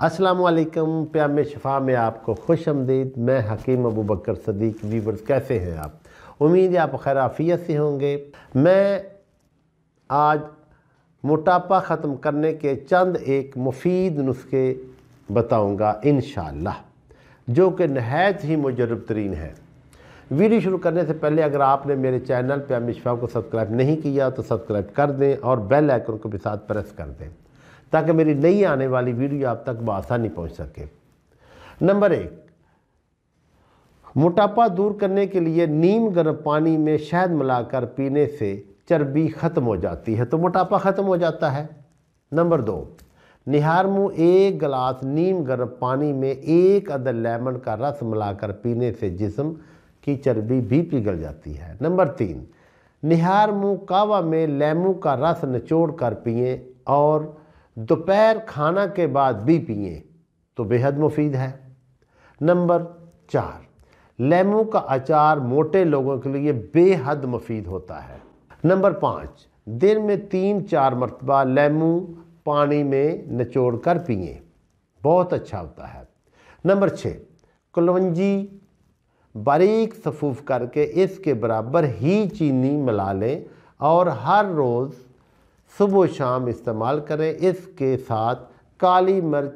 असलकम प्याम शफा में आपको खुश आमदीद मैं हकीम अबू बकर सदीक वीवर्स कैसे हैं आप उम्मीद है आप खैराफियत से होंगे मैं आज मोटापा ख़त्म करने के चंद एक मुफीद नुस्खे बताऊंगा इन जो कि नहायत ही मुजरब तरीन है वीडियो शुरू करने से पहले अगर आपने मेरे चैनल प्याम शफा को सब्सक्राइब नहीं किया तो सब्सक्राइब कर दें और बेल आइकन को भी साथ प्रेस कर दें ताकि मेरी नई आने वाली वीडियो आप तक बसानी पहुँच सके नंबर एक मोटापा दूर करने के लिए नीम गर्म पानी में शहद मिलाकर पीने से चर्बी ख़त्म हो जाती है तो मोटापा ख़त्म हो जाता है नंबर दो निहार मुँह एक गिलास नीम गर्म पानी में एक अदर लेमन का रस मिलाकर पीने से जिसम की चर्बी भी पिघल जाती है नंबर तीन निहार मुँह कावा में लेमू का रस निचोड़ कर पिए और दोपहर खाना के बाद भी पिए तो बेहद मुफीद है नंबर चार लेमू का अचार मोटे लोगों के लिए बेहद मुफीद होता है नंबर पाँच दिन में तीन चार मरतबा लेमू पानी में निचोड़ कर पिए बहुत अच्छा होता है नंबर छः कलवंजी बारीक सफूफ करके इसके बराबर ही चीनी मिला लें और हर रोज़ सुबह शाम इस्तेमाल करें इसके साथ काली मिर्च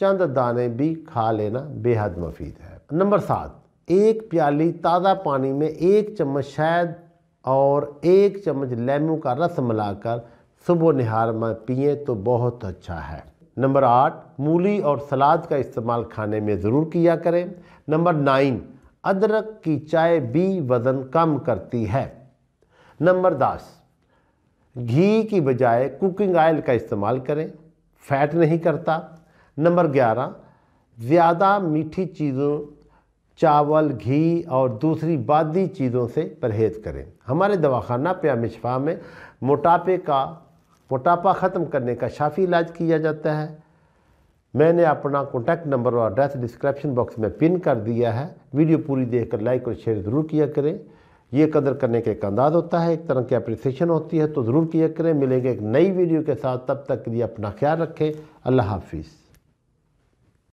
चंद दाने भी खा लेना बेहद मफीद है नंबर सात एक प्याली ताज़ा पानी में एक चम्मच शहद और एक चम्मच लेमू का रस मिलाकर सुबह निहार में पिए तो बहुत अच्छा है नंबर आठ मूली और सलाद का इस्तेमाल खाने में ज़रूर किया करें नंबर नाइन अदरक की चाय भी वज़न कम करती है नंबर दस घी की बजाय कुकिंग ऑयल का इस्तेमाल करें फैट नहीं करता नंबर ग्यारह ज़्यादा मीठी चीज़ों चावल घी और दूसरी बादी चीज़ों से परहेज़ करें हमारे दवाखाना शफा में मोटापे का मोटापा ख़त्म करने का शाफी इलाज किया जाता है मैंने अपना कॉन्टैक्ट नंबर और एड्रेस डिस्क्रिप्शन बॉक्स में पिन कर दिया है वीडियो पूरी देखकर लाइक और शेयर ज़रूर किया करें ये कदर करने का एक अंदाज होता है एक तरह की अप्रिसिएशन होती है तो ज़रूर किया करें मिलेंगे एक नई वीडियो के साथ तब तक के लिए अपना ख्याल रखें अल्लाह हाफिज़